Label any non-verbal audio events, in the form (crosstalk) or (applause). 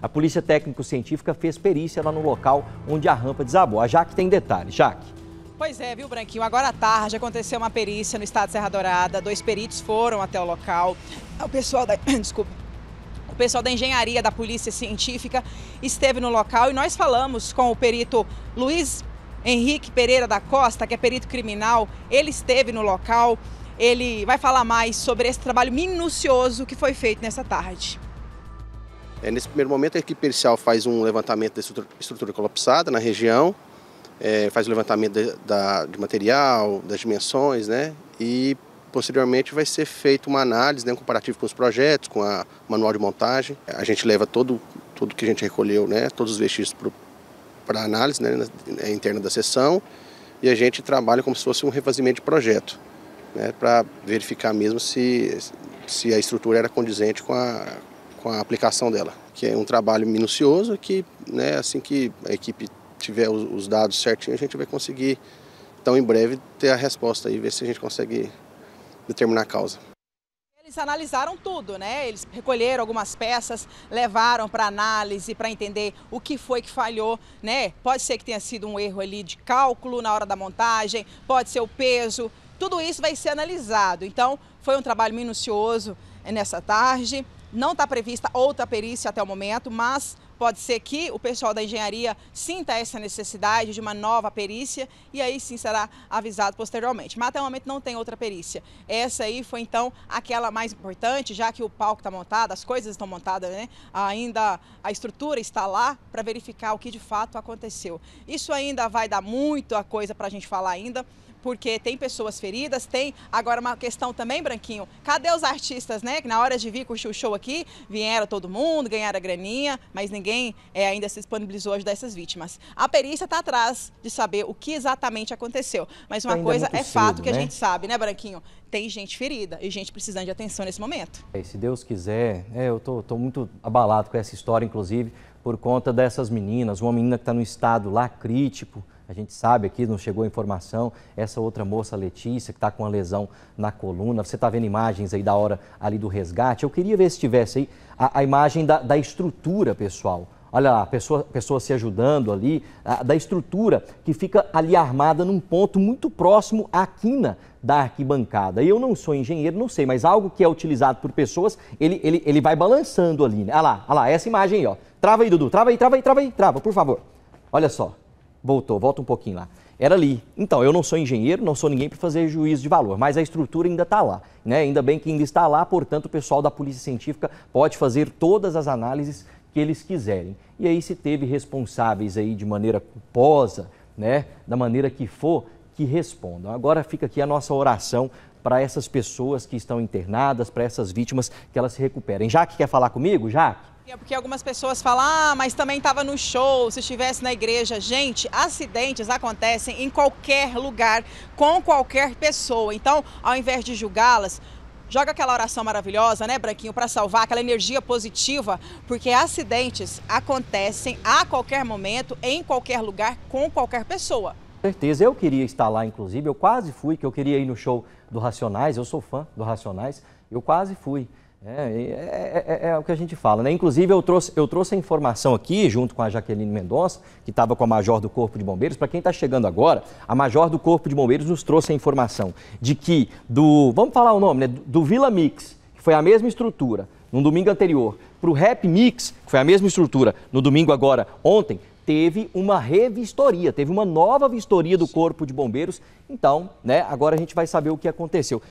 A polícia técnico-científica fez perícia lá no local onde a rampa desabou. A Jaque tem detalhes. Jaque. Pois é, viu, Branquinho? Agora à tarde aconteceu uma perícia no estado de Serra Dourada. Dois peritos foram até o local. Ah, o pessoal da. (coughs) Desculpa. O pessoal da engenharia da Polícia Científica esteve no local e nós falamos com o perito Luiz Henrique Pereira da Costa, que é perito criminal. Ele esteve no local. Ele vai falar mais sobre esse trabalho minucioso que foi feito nessa tarde. É, nesse primeiro momento, a equipe pericial faz um levantamento da estrutura, estrutura colapsada na região, é, faz o levantamento de, da, de material, das dimensões, né? E posteriormente vai ser feita uma análise, né, um comparativo com os projetos, com a manual de montagem. A gente leva todo tudo que a gente recolheu, né, todos os vestígios para análise né, na, é interna da seção e a gente trabalha como se fosse um refazimento de projeto, né, para verificar mesmo se se a estrutura era condizente com a com a aplicação dela, que é um trabalho minucioso que, né, assim que a equipe tiver os, dados certinhos, a gente vai conseguir, então em breve, ter a resposta e ver se a gente consegue determinar a causa. Eles analisaram tudo, né? Eles recolheram algumas peças, levaram para análise, para entender o que foi que falhou, né? Pode ser que tenha sido um erro ali de cálculo na hora da montagem, pode ser o peso, tudo isso vai ser analisado. Então, foi um trabalho minucioso é, nessa tarde. Não está prevista outra perícia até o momento, mas pode ser que o pessoal da engenharia sinta essa necessidade de uma nova perícia e aí sim será avisado posteriormente. Mas até o momento não tem outra perícia. Essa aí foi então aquela mais importante, já que o palco está montado, as coisas estão montadas, né? Ainda a estrutura está lá para verificar o que de fato aconteceu. Isso ainda vai dar muita coisa para a gente falar ainda porque tem pessoas feridas, tem agora uma questão também, Branquinho, cadê os artistas, né, que na hora de vir curtir o show aqui, vieram todo mundo, ganharam a graninha, mas ninguém é, ainda se disponibilizou a ajudar essas vítimas. A perícia está atrás de saber o que exatamente aconteceu, mas uma ainda coisa é, é fato que a né? gente sabe, né, Branquinho? Tem gente ferida e gente precisando de atenção nesse momento. É, se Deus quiser, é, eu tô, tô muito abalado com essa história, inclusive, por conta dessas meninas, uma menina que está no estado lá crítico, a gente sabe aqui, não chegou a informação, essa outra moça, Letícia, que está com uma lesão na coluna. Você está vendo imagens aí da hora ali do resgate. Eu queria ver se tivesse aí a, a imagem da, da estrutura, pessoal. Olha lá, pessoa, pessoa se ajudando ali, a, da estrutura que fica ali armada num ponto muito próximo à quina da arquibancada. E eu não sou engenheiro, não sei, mas algo que é utilizado por pessoas, ele, ele, ele vai balançando ali. Né? Olha lá, olha lá, essa imagem aí, ó. Trava aí, Dudu, trava aí, trava aí, trava aí, trava, por favor. Olha só. Voltou, volta um pouquinho lá. Era ali. Então, eu não sou engenheiro, não sou ninguém para fazer juízo de valor, mas a estrutura ainda está lá. Né? Ainda bem que ainda está lá, portanto, o pessoal da Polícia Científica pode fazer todas as análises que eles quiserem. E aí, se teve responsáveis aí de maneira culposa, né? da maneira que for, que respondam. Agora fica aqui a nossa oração para essas pessoas que estão internadas, para essas vítimas que elas se recuperem. Jaque, quer falar comigo? Jaque? É porque algumas pessoas falam, ah, mas também estava no show, se estivesse na igreja. Gente, acidentes acontecem em qualquer lugar, com qualquer pessoa. Então, ao invés de julgá-las, joga aquela oração maravilhosa, né, Branquinho, para salvar aquela energia positiva, porque acidentes acontecem a qualquer momento, em qualquer lugar, com qualquer pessoa certeza. Eu queria estar lá, inclusive, eu quase fui, que eu queria ir no show do Racionais, eu sou fã do Racionais, eu quase fui. É, é, é, é, é, o que a gente fala, né? Inclusive, eu trouxe, eu trouxe a informação aqui, junto com a Jaqueline Mendonça, que estava com a Major do Corpo de Bombeiros. Para quem está chegando agora, a Major do Corpo de Bombeiros nos trouxe a informação de que do. Vamos falar o nome, né? Do Vila Mix, que foi a mesma estrutura no domingo anterior, para o Rap Mix, que foi a mesma estrutura no domingo agora, ontem, teve uma revistoria, teve uma nova vistoria do Corpo de Bombeiros. Então, né, agora a gente vai saber o que aconteceu.